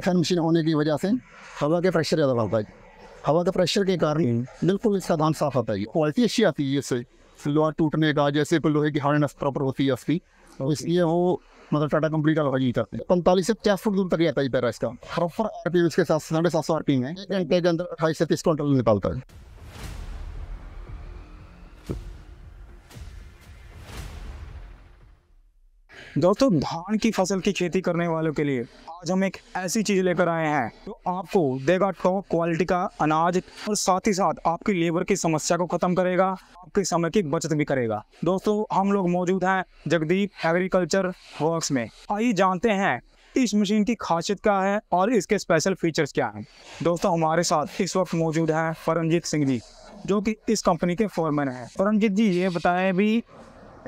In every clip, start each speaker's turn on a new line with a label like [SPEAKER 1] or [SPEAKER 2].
[SPEAKER 1] Fan machine होने की वजह से हवा का प्रेशर ज़्यादा बढ़ता है हवा के प्रेशर के कारण बिल्कुल इसका धान साफ आता है क्वालिटी अच्छी आती है इससे लोहा टूटने का जैसे कोई लोहे की हार्डनेस प्रॉपर होती है उसकी तो इसलिए वो मतलब टाटा कंप्लीट वाला है पैंतालीस से पचास फुट दूर तक जाता है पैरा इसका फर आर पी एम साथ साढ़े सात सौ आर पी एम एक घंटे के अंदर अट्ठाईस से तीस क्विंटल निकालता है
[SPEAKER 2] दोस्तों धान की फसल की खेती करने वालों के लिए आज हम एक ऐसी चीज लेकर आए हैं जो तो आपको देगा टॉप क्वालिटी का अनाज और साथ ही साथ आपकी लेबर की समस्या को खत्म करेगा आपके समय की बचत भी करेगा दोस्तों हम लोग मौजूद हैं जगदीप एग्रीकल्चर वर्क्स में आइए जानते हैं इस मशीन की खासियत क्या है और इसके स्पेशल फीचर्स क्या हैं दोस्तों हमारे साथ इस वक्त मौजूद है परमजीत सिंह जी जो कि इस कंपनी के फॉरमैन हैं परमजीत जी ये बताएं भी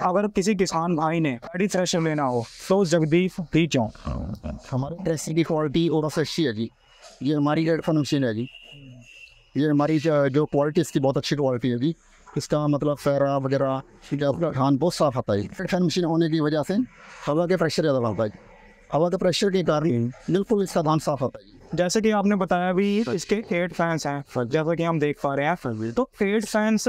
[SPEAKER 2] अगर किसी किसान
[SPEAKER 1] भाई ने गाड़ी थ्रेशर लेना हो तो जगदीप भी चौक हमारे थ्रेशर की क्वालिटी और अच्छी है जी ये हमारी हेडफोन मशीन है जी ये हमारी जो क्वालिटी इसकी बहुत अच्छी क्वालिटी है जी इसका मतलब फेरा वगैरह अपना खान बहुत साफ आता है फ्रैक्शन मशीन होने की वजह से हवा के प्रेशर ज़्यादा होता है हवा के प्रेशर के कारण बिल्कुल इसका धान साफ आता है
[SPEAKER 2] जैसे कि आपने बताया भी इसके एट फैंस हैं जैसा कि हम देख पा रहे हैं
[SPEAKER 1] तो एट फैंस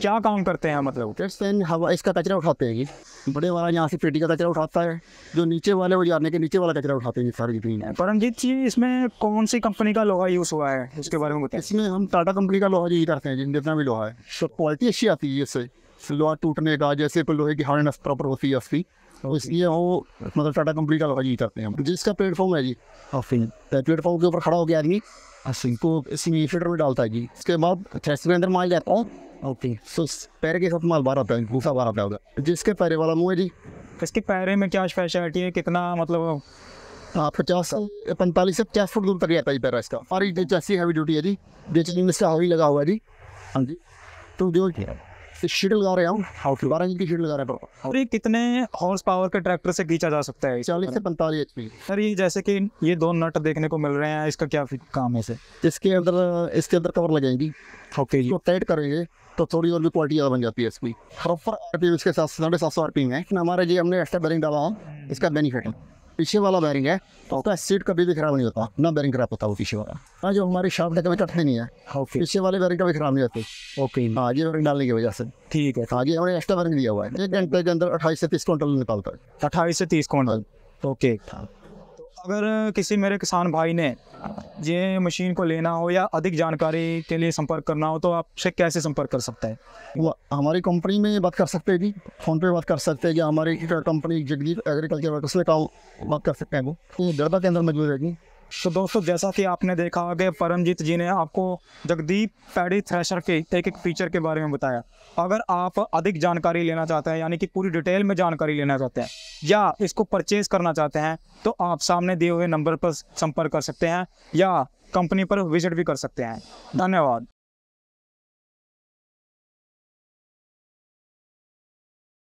[SPEAKER 1] क्या काम करते हैं मतलब फैन हवा इसका कचरा उठाते हैं जी बड़े वाला यहाँ से पेटी का कचरा उठाता है जो नीचे वाले वो जाने के नीचे वाला कचरा उठाते हैं सारी है परमजीत जी इसमें कौन सी कंपनी का लोहा यूज़ हुआ है इसके बारे में बताएं इसमें हम टाटा कंपनी का लोहा यूज करते हैं जितना भी लोहा है सब क्वालिटी अच्छी आती है इससे लोहा टूटने का जैसे लोहे की हार्डनेस प्रॉपर होती है उसकी इसलिए वो oh, मतलब टाटा कंपनी का यूज करते हैं जिसका प्लेटफॉर्म है जी प्लेटफॉर्म हाँ, के ऊपर खड़ा हो गया आदमी को सीटर में डालता है जी इसके बाद थ्रेस के अंदर माल जाता हूँ ओके सो पैर के साथ माल बाहर आता है भूसा बाहर आता होगा जिसके पैरे वाला मुँह है जी इसके पैरे में क्या स्पेशलिटी है कितना मतलब हाँ, पचास पैंतालीस से पचास फुट दूर तक जाता है पैरा इसका और जैसी हैवी ड्यूटी है जी बेचने में इसका हावी लगा हुआ है जी हाँ जी तो जो शीट लगा रहा हूँ हाँ, बारह इंच की शीट लगा रहा हूँ
[SPEAKER 2] कितने हॉर्स पावर के ट्रैक्टर से खींचा जा सकता है चालीस से पैंतालीस एच पी सर ये जैसे कि ये दो नट देखने
[SPEAKER 1] को मिल रहे हैं इसका क्या काम है सर इसके अंदर इसके अंदर कवर लगेगी ओके जी टाइट करेंगे तो थोड़ी और भी क्वालिटी ज़्यादा बन जाती है इसकी प्रॉपर आर पी एम इसके साथ साढ़े सात सौ आर पी एम है हमारे जी हमने एक्स्ट्रा बैरिंग डाला इसका बेनिफिट है पीछे वाला बैरिंग है तो है सीट कभी भी खराब नहीं होता ना बैरिंग खराब होता वो पीछे वाला हाँ जो हमारी शॉप है कभी कटते नहीं है okay. पीछे वाले बैरिंग कभी खराब नहीं होते ओके हाँ ये बैरिंग डालने की वजह से ठीक है हाँ ये हमने एक्स्ट्रा बैरिंग दिया हुआ है एक घंटे के अंदर अट्ठाईस से तीस क्विंटल निकालता है अट्ठाईस से तीस क्विंटल ओके हाँ। हाँ।
[SPEAKER 2] अगर किसी मेरे किसान भाई ने ये मशीन को लेना हो या अधिक जानकारी के लिए संपर्क करना हो तो
[SPEAKER 1] आपसे कैसे संपर्क कर सकता है वो हमारी कंपनी में बात कर सकते हैं जी फ़ोन पे बात कर सकते हैं या हमारी कंपनी जगदीप एग्रीकल्चर वर्कर्स में काम बात कर सकते हैं वो दर्दा के अंदर मौजूद है जी
[SPEAKER 2] तो दोस्तों जैसा कि आपने देखा कि परमजीत जी ने आपको जगदीप पैडी थ्रेशर के एक एक फीचर के बारे में बताया अगर आप अधिक जानकारी लेना चाहते हैं यानी कि पूरी डिटेल में जानकारी लेना चाहते हैं या इसको परचेज़ करना चाहते हैं तो आप सामने दिए हुए नंबर पर संपर्क कर सकते हैं या कंपनी पर विजिट भी कर सकते हैं धन्यवाद